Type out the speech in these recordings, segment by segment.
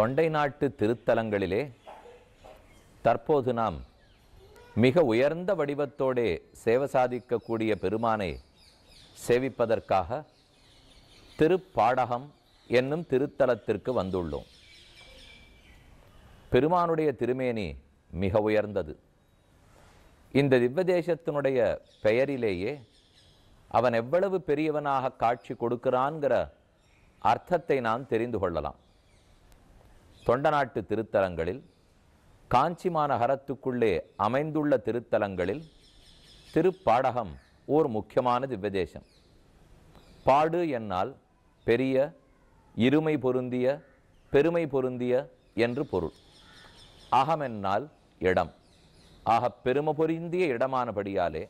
தொண்டை நாட்டு திருத்தலங்களிலே தற்போது நாம் மிக உயர்ந்த வடிவத்தோடே சேவை சாதிக்கக்கூடிய பெருமானை சேவிப்பதற்காக திருப்பாடகம் என்னும் திருத்தலத்திற்கு வந்துள்ளோம் பெருமானுடைய திருமேனி மிக உயர்ந்தது இந்த திவ்வதேசத்தினுடைய பெயரிலேயே அவன் எவ்வளவு பெரியவனாக காட்சி கொடுக்கிறான்கிற அர்த்தத்தை நாம் தெரிந்து கொள்ளலாம் தொண்ட நாட்டு திருத்தலங்களில் காஞ்சி மாநகரத்துக்குள்ளே அமைந்துள்ள திருத்தலங்களில் திருப்பாடகம் ஓர் முக்கியமான திவ்வதேசம் பாடு என்னால் பெரிய இருமை பொருந்திய பெருமை பொருந்திய என்று பொருள் அகம் என்னால் இடம் ஆக பெருமை பொருந்திய இடமானபடியாலே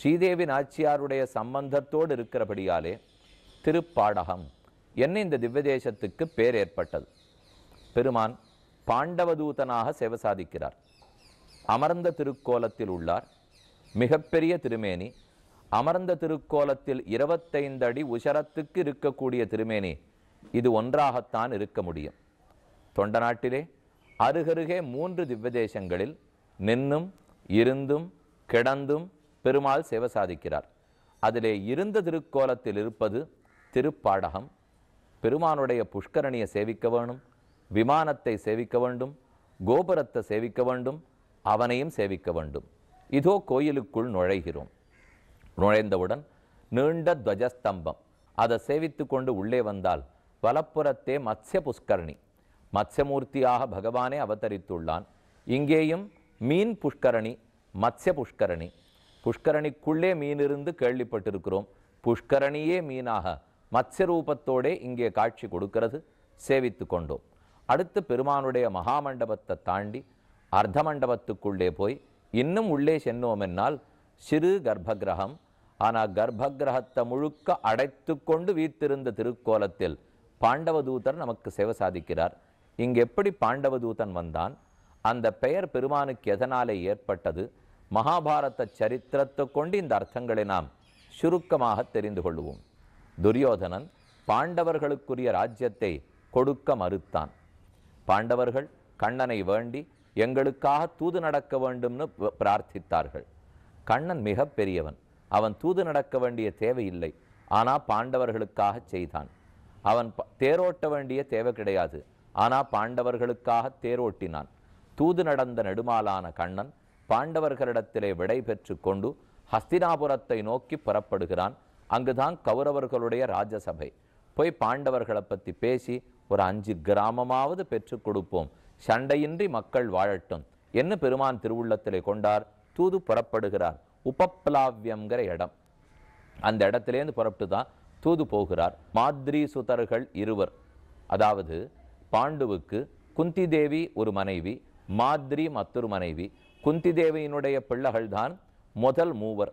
ஸ்ரீதேவி நாச்சியாருடைய சம்பந்தத்தோடு இருக்கிறபடியாலே திருப்பாடகம் என்ன இந்த திவ்வதேசத்துக்கு பேர் ஏற்பட்டது பெருமான் பாண்டவதூதனாக சேவை சாதிக்கிறார் அமர்ந்த திருக்கோலத்தில் உள்ளார் மிகப்பெரிய திருமேனி அமர்ந்த திருக்கோலத்தில் இருபத்தைந்து அடி உஷரத்துக்கு இருக்கக்கூடிய திருமேனி இது ஒன்றாகத்தான் இருக்க முடியும் தொண்ட நாட்டிலே அருகருகே மூன்று திவ்வதேசங்களில் நின்னும் இருந்தும் கிடந்தும் பெருமாள் சேவை சாதிக்கிறார் அதிலே இருந்த திருக்கோலத்தில் இருப்பது திருப்பாடகம் பெருமானுடைய புஷ்கரணியை சேவிக்க வேணும் விமானத்தை சேவிக்க வேண்டும் கோபுரத்தை சேவிக்க வேண்டும் அவனையும் சேவிக்க வேண்டும் இதோ கோயிலுக்குள் நுழைகிறோம் நுழைந்தவுடன் நீண்ட துவஜஸ்தம்பம் அதை சேவித்து கொண்டு உள்ளே வந்தால் வலப்புறத்தே மத்ய புஷ்கரணி மத்யமூர்த்தியாக பகவானே அவதரித்துள்ளான் இங்கேயும் மீன் புஷ்கரணி மத்ய புஷ்கரணி புஷ்கரணிக்குள்ளே மீன் இருந்து கேள்விப்பட்டிருக்கிறோம் புஷ்கரணியே மீனாக மத்ய ரூபத்தோடே இங்கே காட்சி கொடுக்கிறது சேவித்து கொண்டோம் அடுத்து பெருமானுடைய மகாமண்டபத்தை தாண்டி அர்த்த மண்டபத்துக்குள்ளே போய் இன்னும் உள்ளே சென்னோம் என்னால் சிறு கர்ப்பகிரகம் ஆனால் கர்ப்பகிரகத்தை முழுக்க அடைத்து கொண்டு வீத்திருந்த திருக்கோலத்தில் பாண்டவதூதர் நமக்கு சேவை சாதிக்கிறார் இங்கு எப்படி பாண்டவதூதன் வந்தான் அந்த பெயர் பெருமானுக்கு எதனாலே ஏற்பட்டது மகாபாரத சரித்திரத்தை கொண்டு இந்த அர்த்தங்களை நாம் சுருக்கமாக தெரிந்து கொள்வோம் துரியோதனன் பாண்டவர்களுக்குரிய ராஜ்யத்தை கொடுக்க மறுத்தான் பாண்டவர்கள் கண்ணனை வேண்டி எங்களுக்காக தூது நடக்க வேண்டும்னு பிரார்த்தித்தார்கள் கண்ணன் மிக பெரியவன் அவன் தூது நடக்க வேண்டிய தேவையில்லை ஆனால் பாண்டவர்களுக்காக செய்தான் அவன் தேரோட்ட வேண்டிய தேவை கிடையாது ஆனால் பாண்டவர்களுக்காக தேரோட்டினான் தூது நடந்த நெடுமாலான கண்ணன் பாண்டவர்களிடத்திலே விடை பெற்று கொண்டு ஹஸ்தினாபுரத்தை நோக்கி புறப்படுகிறான் அங்குதான் கௌரவர்களுடைய ராஜசபை போய் பாண்டவர்களை பற்றி பேசி ஒரு அஞ்சு கிராமமாவது பெற்றுக் கொடுப்போம் சண்டையின்றி மக்கள் வாழட்டும் என்ன பெருமான் திருவுள்ளத்திலே கொண்டார் தூது புறப்படுகிறார் உபப்ளாவியங்கிற இடம் அந்த இடத்திலேருந்து புறப்பட்டு தான் தூது போகிறார் மாத்ரி சுதர்கள் இருவர் அதாவது பாண்டுவுக்கு குந்தி தேவி ஒரு மனைவி மாத்ரி மற்றொரு மனைவி குந்தி தேவியினுடைய தான் முதல் மூவர்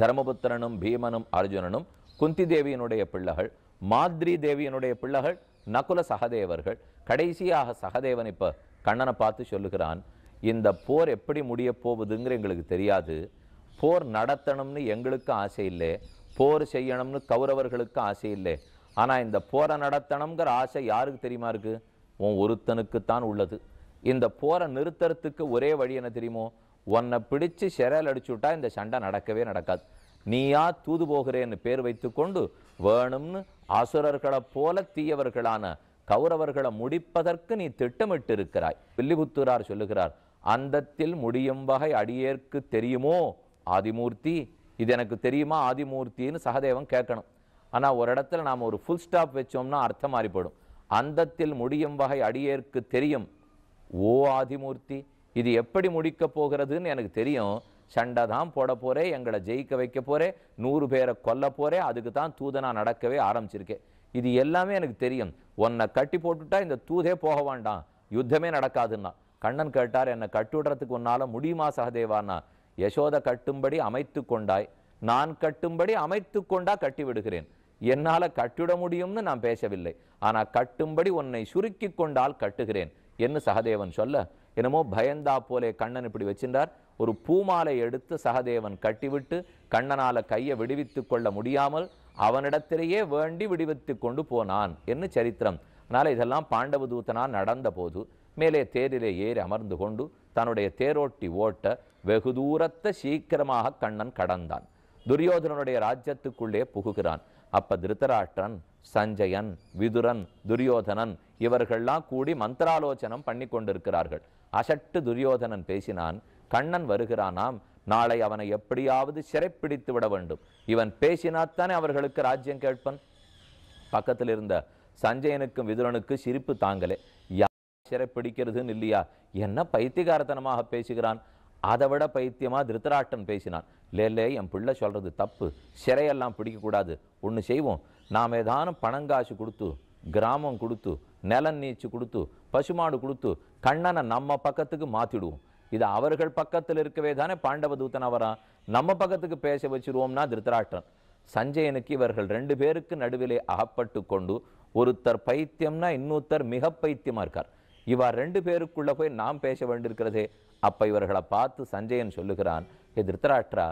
தர்மபுத்திரனும் பீமனும் அர்ஜுனனும் குந்தி தேவியினுடைய பிள்ளைகள் மாத்ரி தேவியினுடைய பிள்ளைகள் நகுல சகதேவர்கள் கடைசியாக சகதேவன் இப்போ கண்ணனை பார்த்து சொல்லுகிறான் இந்த போர் எப்படி முடிய போகுதுங்கிற எங்களுக்கு தெரியாது போர் நடத்தணும்னு எங்களுக்கும் ஆசை இல்லை போர் செய்யணும்னு கௌரவர்களுக்கும் ஆசை இல்லை ஆனால் இந்த போரை நடத்தணுங்கிற ஆசை யாருக்கு தெரியுமா இருக்குது உன் ஒருத்தனுக்குத்தான் உள்ளது இந்த போரை நிறுத்துறதுக்கு ஒரே வழி என்ன தெரியுமோ உன்னை பிடிச்சு சிறையில் அடிச்சுட்டா இந்த சண்டை நடக்கவே நடக்காது நீயா தூது போகிறேன்னு பேர் வைத்துக்கொண்டு வேணும்னு அசுரர்களைப் போல தீயவர்களான கௌரவர்களை முடிப்பதற்கு நீ திட்டமிட்டிருக்கிறாய் வில்லிபுத்தூரார் சொல்லுகிறார் அந்தத்தில் முடியும் வகை அடியேற்கு தெரியுமோ ஆதிமூர்த்தி இது எனக்கு தெரியுமா ஆதிமூர்த்தின்னு சகதேவன் கேட்கணும் ஆனால் ஒரு இடத்துல நாம் ஒரு ஃபுல் ஸ்டாப் வச்சோம்னா அர்த்தம் மாறிப்படும் அந்தத்தில் முடியும் வகை அடியேற்கு தெரியும் ஓ ஆதிமூர்த்தி இது எப்படி முடிக்கப் போகிறதுன்னு எனக்கு தெரியும் சண்டை தான் போட போகிறே எங்களை ஜெயிக்க வைக்க போறே நூறு பேரை கொல்ல போகிறே அதுக்கு தான் தூதனாக நடக்கவே ஆரம்பிச்சிருக்கேன் இது எல்லாமே எனக்கு தெரியும் உன்னை கட்டி போட்டுட்டா இந்த தூதே போக வேண்டாம் யுத்தமே நடக்காதுன்னா கண்ணன் கேட்டார் என்னை விடுறதுக்கு உன்னால் முடியுமா சகதேவானா யசோத கட்டும்படி அமைத்து கொண்டாய் நான் கட்டும்படி அமைத்து கொண்டா கட்டி விடுகிறேன் என்னால் கட்டிட முடியும்னு நான் பேசவில்லை ஆனால் கட்டும்படி உன்னை சுருக்கி கொண்டால் கட்டுகிறேன் என்று சகதேவன் சொல்ல என்னமோ பயந்தா போலே கண்ணன் இப்படி வச்சின்றார் ஒரு பூமாலை எடுத்து சகதேவன் கட்டிவிட்டு கண்ணனால கையை விடுவித்து கொள்ள முடியாமல் அவனிடத்திலேயே வேண்டி விடுவித்து கொண்டு போனான் என்று சரித்திரம் அதனால் இதெல்லாம் பாண்டவதூத்தனா நடந்த போது மேலே தேரிலே ஏறி அமர்ந்து கொண்டு தன்னுடைய தேரோட்டி ஓட்ட வெகு தூரத்தை சீக்கிரமாக கண்ணன் கடந்தான் துரியோதனனுடைய ராஜ்யத்துக்குள்ளே புகுகிறான் அப்ப திருத்தராட்டன் சஞ்சயன் விதுரன் துரியோதனன் இவர்கள்லாம் கூடி மந்திராலோச்சனம் பண்ணி கொண்டிருக்கிறார்கள் அசட்டு துரியோதனன் பேசினான் கண்ணன் வருகிறானாம் நாளை அவனை எப்படியாவது சிறைப்பிடித்து விட வேண்டும் இவன் பேசினாத்தானே அவர்களுக்கு ராஜ்யம் கேட்பன் பக்கத்தில் இருந்த சஞ்சயனுக்கும் விதுரனுக்கு சிரிப்பு தாங்கலே யார் சிறைப்பிடிக்கிறதுன்னு இல்லையா என்ன பைத்தியகாரத்தனமாக பேசுகிறான் அதை விட பைத்தியமாக திருத்தராட்டன் பேசினான் லேலே என் பிள்ளை சொல்கிறது தப்பு சிறையெல்லாம் பிடிக்கக்கூடாது ஒன்று செய்வோம் நாம் ஏதானும் பணங்காசு கொடுத்து கிராமம் கொடுத்து நிலம் நீச்சு கொடுத்து பசுமாடு கொடுத்து கண்ணனை நம்ம பக்கத்துக்கு மாற்றிடுவோம் இது அவர்கள் பக்கத்தில் இருக்கவே தானே பாண்டவ தூத்தன் அவரா நம்ம பக்கத்துக்கு பேச வச்சிருவோம்னா திருத்தராட்டன் சஞ்சயனுக்கு இவர்கள் ரெண்டு பேருக்கு நடுவிலே அகப்பட்டு கொண்டு ஒருத்தர் பைத்தியம்னா இன்னொருத்தர் மிக பைத்தியமாக இருக்கார் இவர் ரெண்டு பேருக்குள்ளே போய் நாம் பேச வேண்டியிருக்கிறதே அப்போ இவர்களை பார்த்து சஞ்சயன் சொல்லுகிறான் ஏ திருத்தராட்டரா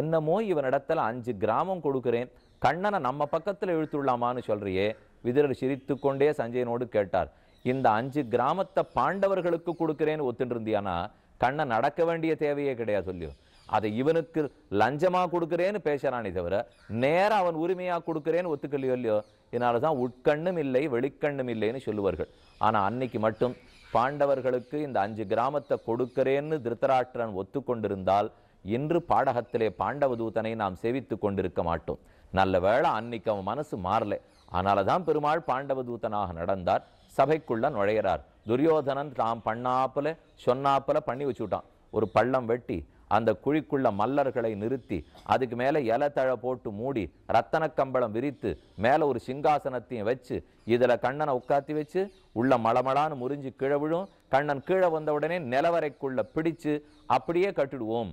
என்னமோ இவனிடத்தில் அஞ்சு கிராமம் கொடுக்குறேன் கண்ணனை நம்ம பக்கத்தில் இழுத்துள்ளாமான்னு சொல்கிறியே விதுரர் சிரித்து கொண்டே சஞ்சயனோடு கேட்டார் இந்த அஞ்சு கிராமத்தை பாண்டவர்களுக்கு கொடுக்கிறேன்னு ஒத்துட்டு கண்ணை நடக்க வேண்டிய தேவையே கிடையாது சொல்லியோ அதை இவனுக்கு லஞ்சமாக கொடுக்குறேன்னு பேசுகிறானே தவிர நேராக அவன் உரிமையாக கொடுக்குறேன்னு ஒத்துக்கலையோ இல்லையோ இதனால தான் உட்கண்ணும் இல்லை வெளிக்கண்ணும் இல்லைன்னு சொல்லுவார்கள் ஆனால் அன்னைக்கு மட்டும் பாண்டவர்களுக்கு இந்த அஞ்சு கிராமத்தை கொடுக்கிறேன்னு திருத்தராட்டிரன் ஒத்துக்கொண்டிருந்தால் இன்று பாடகத்திலே பாண்டவதூதனை நாம் சேவித்து கொண்டிருக்க மாட்டோம் நல்ல வேளை அன்னைக்கு அவன் மனசு மாறலை அதனால தான் பெருமாள் பாண்டவதூதனாக நடந்தார் சபைக்குள்ள நுழையிறார் துரியோதனன் தாம் பண்ணாப்புல சொன்னாப்பல பண்ணி வச்சுட்டான் ஒரு பள்ளம் வெட்டி அந்த குழிக்குள்ள மல்லர்களை நிறுத்தி அதுக்கு மேலே இலத்தழை போட்டு மூடி ரத்தனக் கம்பளம் விரித்து மேலே ஒரு சிங்காசனத்தையும் வச்சு இதில் கண்ணனை உட்காத்தி வச்சு உள்ள மளமளான்னு முறிஞ்சு கீழே விழும் கண்ணன் கீழே வந்த உடனே நிலவரைக்குள்ள பிடிச்சு அப்படியே கட்டிடுவோம்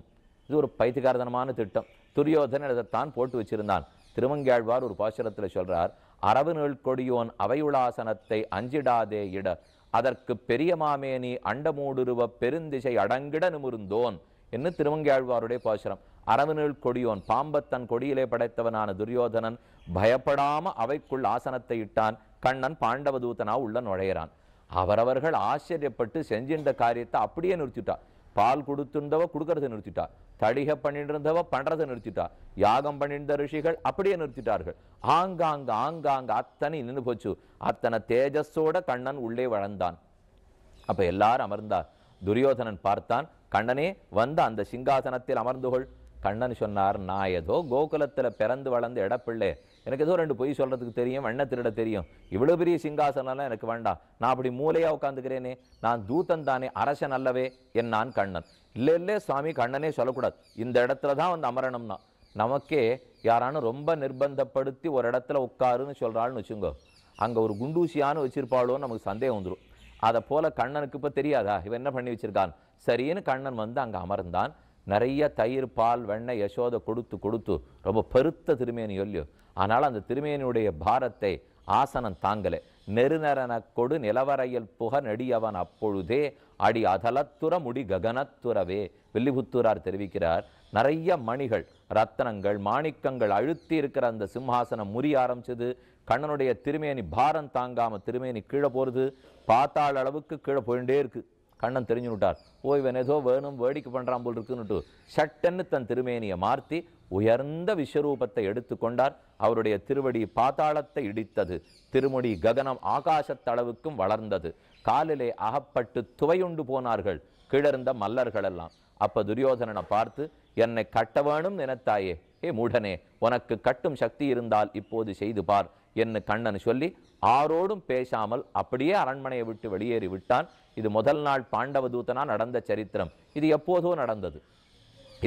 இது ஒரு பைத்தியகாரதனமான திட்டம் துரியோதனன் இதைத்தான் போட்டு வச்சிருந்தான் திருமங்கியாழ்வார் ஒரு பாசுரத்தில் சொல்கிறார் அரவுநீள் கொடியோன் அவையுளாசனத்தை அஞ்சிடாதே இட அதற்கு பெரிய மாமேனி அண்டமூடுருவ பெருந்திசை அடங்கிட நிமிர்ந்தோன் என்று திருவங்கியாழ்வாருடைய பாசுரம் அரவனில் கொடியோன் பாம்பத்தன் கொடியிலே படைத்தவனான துரியோதனன் பயப்படாம அவைக்குள் ஆசனத்தை இட்டான் கண்ணன் பாண்டவதூத்தனா உள்ள நுழையிறான் அவரவர்கள் ஆச்சரியப்பட்டு செஞ்சின்ற காரியத்தை அப்படியே நிறுத்திட்டான் பால் கொடுத்திருந்தவ கொடுக்கறதை நிறுத்திட்டா தடிக பண்ணிருந்தவ பண்றதை நிறுத்திட்டா யாகம் பண்ணிருந்த ரிஷிகள் அப்படியே நிறுத்திட்டார்கள் ஆங்காங்க ஆங்காங்க அத்தனை நின்று போச்சு அத்தனை தேஜஸோட கண்ணன் உள்ளே வளர்ந்தான் அப்ப எல்லாரும் அமர்ந்தார் துரியோதனன் பார்த்தான் கண்ணனே வந்த அந்த சிங்காசனத்தில் அமர்ந்துகொள் கண்ணன் சொன்னார் நான் ஏதோ கோகுலத்தில் பிறந்து வளர்ந்து இடப்பிள்ளை எனக்கு ஏதோ ரெண்டு பொய் சொல்கிறதுக்கு தெரியும் வண்ண திருட தெரியும் இவ்வளோ பெரிய சிங்காசனம்லாம் எனக்கு வேண்டாம் நான் அப்படி மூலையாக உட்காந்துக்கிறேனே நான் தூத்தன் தானே அரசன் அல்லவே என் நான் கண்ணன் இல்லை இல்லை சுவாமி கண்ணனே சொல்லக்கூடாது இந்த இடத்துல தான் வந்து அமரணம்னா நமக்கே யாரானு ரொம்ப நிர்பந்தப்படுத்தி ஒரு இடத்துல உட்காருன்னு சொல்கிறாள்னு வச்சுங்கோ அங்கே ஒரு குண்டூசியானு வச்சுருப்பாளோன்னு நமக்கு சந்தேகம் வந்துடும் அதை போல் கண்ணனுக்கு இப்போ தெரியாதா இவன் என்ன பண்ணி வச்சுருக்கான் சரின்னு கண்ணன் வந்து அங்கே அமர்ந்தான் நிறைய தயிர் பால் வெண்ணெய் யசோதை கொடுத்து கொடுத்து ரொம்ப பெருத்த திருமேனி சொல்லியோ ஆனால் அந்த திருமேனியுடைய பாரத்தை ஆசனம் தாங்கலை நெருநரன கொடு நிலவரையல் புக நெடியவன் அப்பொழுதே அடி அதலத்துற முடி ககனத்துறவே வில்லிபுத்தூரார் தெரிவிக்கிறார் நிறைய மணிகள் ரத்தனங்கள் மாணிக்கங்கள் அழுத்தி இருக்கிற அந்த சிம்ஹாசனம் முறிய ஆரம்பிச்சது கண்ணனுடைய திருமேனி பாரம் தாங்காமல் திருமேனி கீழே போகிறது பார்த்தாள் அளவுக்கு கீழே போயிட்டே இருக்குது கண்ணன் தெரிஞ்சு விட்டார் ஓய்வன் ஏதோ வேணும் வேடிக்கை பண்ணுறான் போல் இருக்குன்னுட்டு சட்டன்னு தன் திருமேனியை மாற்றி உயர்ந்த விஸ்வரூபத்தை எடுத்துக்கொண்டார் அவருடைய திருவடி பாத்தாளத்தை இடித்தது திருமுடி ககனம் ஆகாசத்தளவுக்கும் வளர்ந்தது காலிலே அகப்பட்டு துவையுண்டு போனார்கள் கிளர்ந்த மல்லர்களெல்லாம் அப்போ துரியோதனனை பார்த்து என்னை கட்ட வேணும் நினைத்தாயே ஏ மூடனே உனக்கு கட்டும் சக்தி இருந்தால் இப்போது செய்து பார் என்ன கண்ணன் சொல்லி ஆரோடும் பேசாமல் அப்படியே அரண்மனையை விட்டு வெளியேறி விட்டான் இது முதல் நாள் பாண்டவதூத்தனா நடந்த சரித்திரம் இது எப்போதோ நடந்தது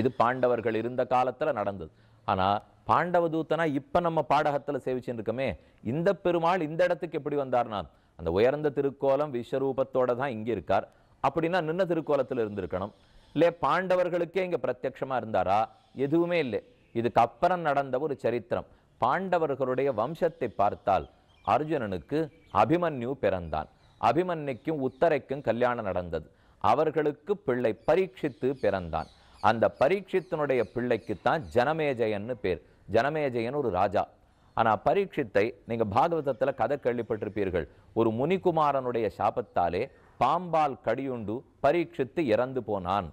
இது பாண்டவர்கள் இருந்த காலத்தில் நடந்தது ஆனால் பாண்டவதூத்தனா இப்போ நம்ம பாடகத்தில் சேவிச்சுன்னு இருக்கோமே இந்த பெருமாள் இந்த இடத்துக்கு எப்படி வந்தார்னா அந்த உயர்ந்த திருக்கோலம் விஸ்வரூபத்தோட தான் இங்கே இருக்கார் அப்படின்னா நின்ன திருக்கோலத்தில் இருந்திருக்கணும் இல்லை பாண்டவர்களுக்கே இங்கே பிரத்யட்சமாக இருந்தாரா எதுவுமே இல்லை இதுக்கப்புறம் நடந்த ஒரு சரித்திரம் பாண்டவர்களுடைய வம்சத்தை பார்த்தால் அர்ஜுனனுக்கு அபிமன்யு பிறந்தான் அபிமன்யுக்கும் உத்தரைக்கும் கல்யாணம் நடந்தது அவர்களுக்கு பிள்ளை பரீட்சித்து பிறந்தான் அந்த பரீட்சித்தனுடைய பிள்ளைக்குத்தான் ஜனமேஜயன்னு பேர் ஜனமேஜயன் ஒரு ராஜா ஆனால் பரீட்சித்தை நீங்கள் பாகவதத்தில் கதை கேள்விப்பட்டிருப்பீர்கள் ஒரு முனிகுமாரனுடைய சாபத்தாலே பாம்பால் கடியுண்டு பரீட்சித்து இறந்து போனான்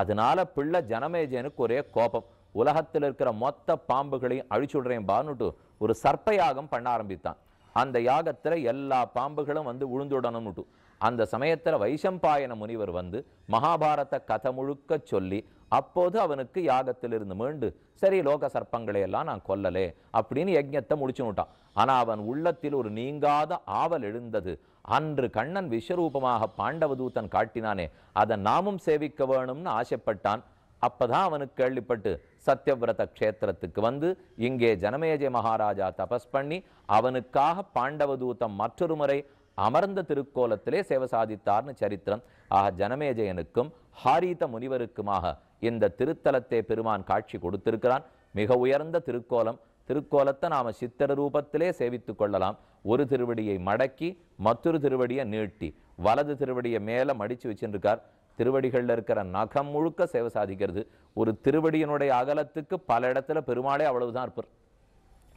அதனால பிள்ளை ஜனமேஜனுக்கு ஒரே கோபம் உலகத்தில் இருக்கிற மொத்த பாம்புகளையும் அழிச்சுடுறேன் பானுட்டு ஒரு சர்ப்ப யாகம் பண்ண ஆரம்பித்தான் அந்த யாகத்தில் எல்லா பாம்புகளும் வந்து விழுந்துடணும்னுட்டு அந்த சமயத்தில் வைஷம்பாயன முனிவர் வந்து மகாபாரத கதை முழுக்க சொல்லி அப்போது அவனுக்கு யாகத்திலிருந்து மீண்டு சரி லோக சர்ப்பங்களை எல்லாம் நான் கொல்லலே அப்படின்னு யஜ்ஞத்தை முடிச்சு விட்டான் ஆனால் அவன் உள்ளத்தில் ஒரு நீங்காத ஆவல் எழுந்தது அன்று கண்ணன் விஸ்வரூபமாக பாண்டவதூத்தன் காட்டினானே அதை நாமும் சேவிக்க வேணும்னு ஆசைப்பட்டான் அப்பதான் அவனுக்கு கேள்விப்பட்டு சத்தியவிரத கஷேத்திரத்துக்கு வந்து இங்கே ஜனமேஜய மகாராஜா தபஸ் பண்ணி அவனுக்காக பாண்டவதூதம் மற்றொரு முறை அமர்ந்த திருக்கோலத்திலே சேவை சாதித்தார்னு சரித்திரம் ஆக ஜனமேஜயனுக்கும் ஹாரீத முனிவருக்குமாக இந்த திருத்தலத்தை பெருமான் காட்சி கொடுத்திருக்கிறான் மிக உயர்ந்த திருக்கோலம் திருக்கோலத்தை நாம் சித்திர ரூபத்திலே சேவித்து கொள்ளலாம் ஒரு திருவடியை மடக்கி மற்றொரு திருவடியை நீட்டி வலது திருவடியை மேலே மடித்து வச்சுருக்கார் திருவடிகளில் இருக்கிற நகம் முழுக்க சேவை சாதிக்கிறது ஒரு திருவடியினுடைய அகலத்துக்கு பல இடத்துல பெருமாளே அவ்வளவுதான் இருப்பார்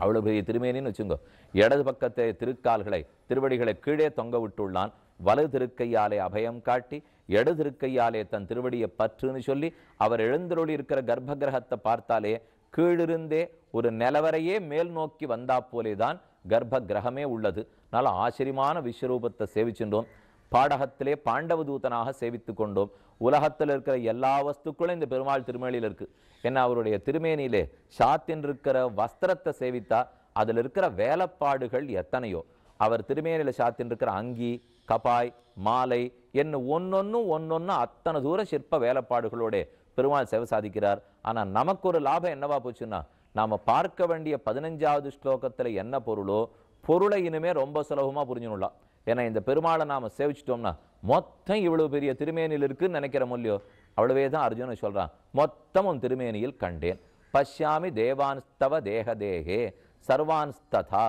அவ்வளவு பெரிய திருமேனின்னு வச்சுங்கோ இடது பக்கத்தை திருக்கால்களை திருவடிகளை கீழே தொங்க விட்டுள்ளான் வலது திருக்கையாலே அபயம் காட்டி இடது திருக்கையாலே தன் திருவடியை பற்றுன்னு சொல்லி அவர் எழுந்தருளி இருக்கிற கர்ப்ப கிரகத்தை பார்த்தாலே கீழிருந்தே ஒரு நிலவரையே மேல் நோக்கி வந்தா போலே தான் கர்ப்ப கிரகமே உள்ளது அதனால் ஆச்சரியமான விஸ்வரூபத்தை சேவிச்சுட்டோம் பாடகத்திலே பாண்டவ தூதனாக சேவித்து கொண்டோம் உலகத்தில் இருக்கிற எல்லா வஸ்துக்களும் இந்த பெருமாள் திருமேனியில் இருக்குது ஏன்னா அவருடைய திருமேனியிலே சாத்தின் இருக்கிற வஸ்திரத்தை சேவித்தா அதில் இருக்கிற வேலைப்பாடுகள் எத்தனையோ அவர் திருமேனியில் சாத்தின் இருக்கிற அங்கி கபாய் மாலை என்ன ஒன்னொன்னும் ஒன்னொன்னு அத்தனை தூர சிற்ப வேலைப்பாடுகளோட பெருமாள் சேவை சாதிக்கிறார் ஆனால் நமக்கு ஒரு லாபம் என்னவா போச்சுன்னா நாம் பார்க்க வேண்டிய பதினஞ்சாவது ஸ்லோகத்தில் என்ன பொருளோ பொருளை இனிமே ரொம்ப சுலபமாக புரிஞ்சுடலாம் ஏன்னா இந்த பெருமாளை நாம் சேவிச்சிட்டோம்னா மொத்தம் இவ்வளவு பெரிய திருமேனியில் இருக்குன்னு நினைக்கிறோம் இல்லையோ அவ்வளவே தான் அர்ஜுனன் சொல்கிறான் மொத்தமும் திருமேனியில் கண்டேன் பஷ்யாமி தேவான்ஸ்தவ தேக தேகே சர்வான்ஸ்ததா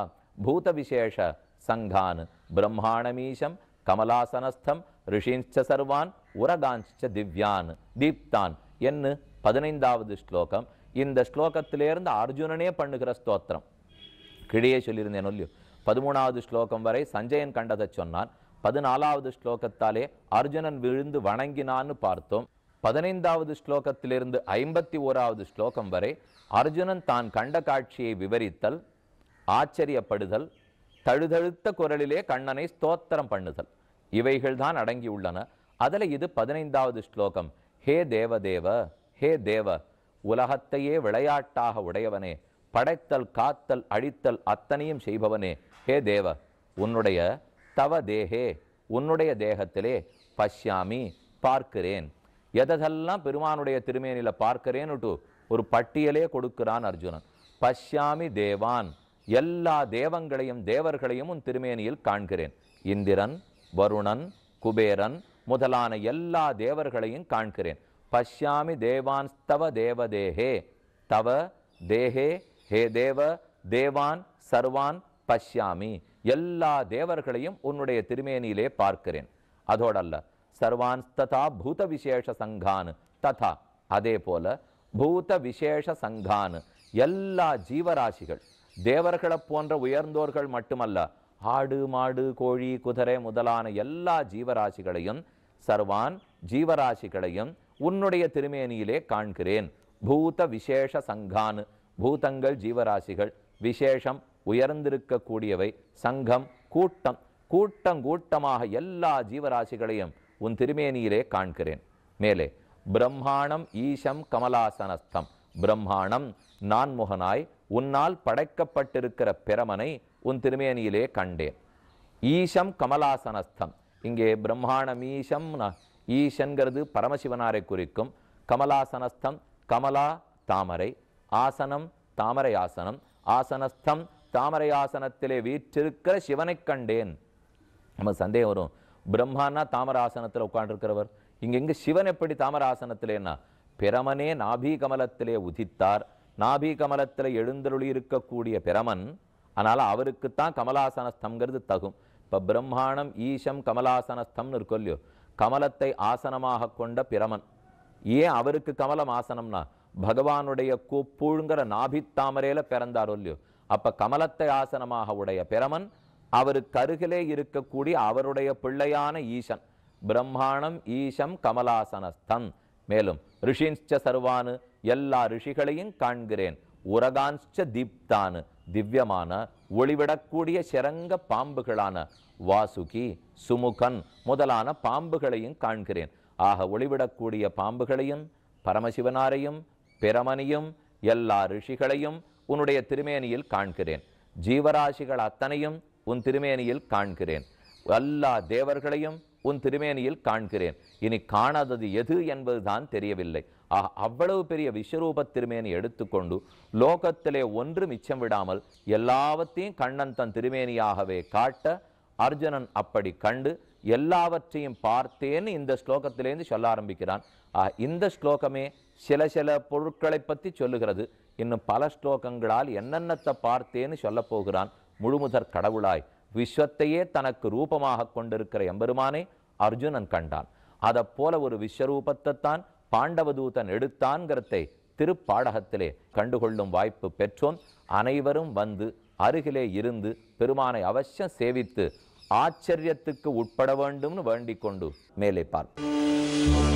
பூத விசேஷ சங்கான் பிரம்மாணமீசம் கமலாசனஸ்தம் ரிஷீஞ்ச சர்வான் உரகாஞ்ச திவ்யான் தீப்தான் என்று பதினைந்தாவது ஸ்லோகம் இந்த ஸ்லோகத்திலேருந்து அர்ஜுனனே பண்ணுகிற ஸ்தோத்திரம் கிழியே சொல்லியிருந்தேன் இல்லையோ பதிமூணாவது ஸ்லோகம் வரை சஞ்சயன் கண்டதை சொன்னான் பதினாலாவது ஸ்லோகத்தாலே அர்ஜுனன் விழுந்து வணங்கினான்னு பார்த்தோம் பதினைந்தாவது ஸ்லோகத்திலிருந்து ஐம்பத்தி ஓராவது ஸ்லோகம் வரை அர்ஜுனன் தான் கண்ட காட்சியை விவரித்தல் ஆச்சரியப்படுதல் தழுதழுத்த குரலிலே கண்ணனை ஸ்தோத்திரம் பண்ணுதல் இவைகள்தான் அடங்கியுள்ளன அதில் இது பதினைந்தாவது ஸ்லோகம் ஹே தேவதேவ ஹே தேவ உலகத்தையே விளையாட்டாக உடையவனே படைத்தல் காத்தல் அழித்தல் அத்தனையும் செய்பவனே ஹே தேவ உன்னுடைய தவ தேகே உன்னுடைய தேகத்திலே பஷ்யாமி பார்க்கிறேன் எதெல்லாம் பெருமானுடைய திருமேனில பார்க்கிறேன்னுட்டு ஒரு பட்டியலே கொடுக்கிறான் அர்ஜுனன் பஷ்யாமி தேவான் எல்லா தேவங்களையும் தேவர்களையும் உன் திருமேனியில் காண்கிறேன் இந்திரன் வருணன் குபேரன் முதலான எல்லா தேவர்களையும் காண்கிறேன் பஷ்யாமி தேவான் தவ தேவதேகே தவ தேகே ஹே தேவ தேவான் சர்வான் பஷ்யாமி எல்லா தேவர்களையும் உன்னுடைய திருமேனியிலே பார்க்கிறேன் அதோடல்ல சர்வான் ததா பூத விசேஷ சங்கான் ததா அதே போல பூத விசேஷ சங்கான் எல்லா ஜீவராசிகள் தேவர்களை போன்ற உயர்ந்தோர்கள் மட்டுமல்ல ஆடு மாடு கோழி குதிரை முதலான எல்லா ஜீவராசிகளையும் சர்வான் ஜீவராசிகளையும் உன்னுடைய திருமேனியிலே காண்கிறேன் பூத விசேஷ சங்கான் பூதங்கள் ஜீவராசிகள் விசேஷம் உயர்ந்திருக்கக்கூடியவை சங்கம் கூட்டம் கூட்டம் கூட்டமாக எல்லா ஜீவராசிகளையும் உன் திருமேனியிலே காண்கிறேன் மேலே பிரம்மாணம் ஈசம் கமலாசனஸ்தம் பிரம்மாணம் நான்முகனாய் உன்னால் படைக்கப்பட்டிருக்கிற பிரமனை உன் திருமேனியிலே கண்டேன் ஈசம் கமலாசனஸ்தம் இங்கே பிரம்மாணம் ஈசம் ஈசன்கிறது பரமசிவனாரை குறிக்கும் கமலாசனஸ்தம் கமலா தாமரை ஆசனம் தாமரை ஆசனம் ஆசனஸ்தம் தாமரை ஆசனத்திலே வீற்றிருக்கிற சிவனை கண்டேன் நம்ம சந்தேகம் வரும் பிரம்மானா தாமராசனத்தில் உட்காண்டிருக்கிறவர் இங்கெங்கு சிவன் எப்படி தாமராசனத்திலேன்னா பிரமனே நாபி கமலத்திலே உதித்தார் நாபி கமலத்தில் எழுந்தருளி இருக்கக்கூடிய பிரமன் அதனால் அவருக்குத்தான் கமலாசனஸ்தம்ங்கிறது தகும் இப்போ பிரம்மாணம் ஈஷம் கமலாசனஸ்தம்னு இருக்கோ இல்லையோ கமலத்தை ஆசனமாக கொண்ட பிரமன் ஏன் அவருக்கு கமலம் ஆசனம்னா பகவானுடைய கூப்பூழுங்கிற நாபித்தாமரையில பிறந்தார் இல்லையோ அப்ப கமலத்தை ஆசனமாக உடைய பிரமன் அவருக்கு அருகிலே இருக்கக்கூடிய அவருடைய பிள்ளையான ஈசன் பிரம்மாணம் ஈசம் கமலாசனஸ்தன் மேலும் ரிஷின்ச்ச சர்வானு எல்லா ரிஷிகளையும் காண்கிறேன் உரகான்ஸ்ச தீப்தானு திவ்யமான ஒளிவிடக்கூடிய சிறங்க பாம்புகளான வாசுகி சுமுகன் முதலான பாம்புகளையும் காண்கிறேன் ஆக ஒளிவிடக்கூடிய பாம்புகளையும் பரமசிவனாரையும் பிரமணியும் எல்லா ரிஷிகளையும் உன்னுடைய திருமேனியில் காண்கிறேன் ஜீவராசிகள் அத்தனையும் உன் திருமேனியில் காண்கிறேன் எல்லா தேவர்களையும் உன் திருமேனியில் காண்கிறேன் இனி காணாதது எது என்பதுதான் தெரியவில்லை அவ்வளவு பெரிய விஸ்வரூப திருமேனி எடுத்துக்கொண்டு லோகத்திலே ஒன்று மிச்சம் விடாமல் எல்லாவற்றையும் கண்ணன் தன் திருமேனியாகவே காட்ட அர்ஜுனன் அப்படி கண்டு எல்லாவற்றையும் பார்த்தேன்னு இந்த ஸ்லோகத்திலேருந்து சொல்ல ஆரம்பிக்கிறான் இந்த ஸ்லோகமே சில சில பொருட்களை பற்றி சொல்லுகிறது இன்னும் பல ஸ்லோகங்களால் என்னென்னத்தை பார்த்தேன்னு சொல்லப்போகிறான் முழுமுதற் கடவுளாய் விஸ்வத்தையே தனக்கு ரூபமாக கொண்டிருக்கிற எம்பெருமானை அர்ஜுனன் கண்டான் அதை போல ஒரு விஸ்வரூபத்தை தான் பாண்டவதூதன் எடுத்தான்கிறதை திருப்பாடகத்திலே கண்டுகொள்ளும் வாய்ப்பு பெற்றோம் அனைவரும் வந்து அருகிலே இருந்து பெருமானை அவசியம் சேவித்து ஆச்சரியத்துக்கு உட்பட வேண்டும்னு வேண்டிக் கொண்டு மேலே பார்ப்போம்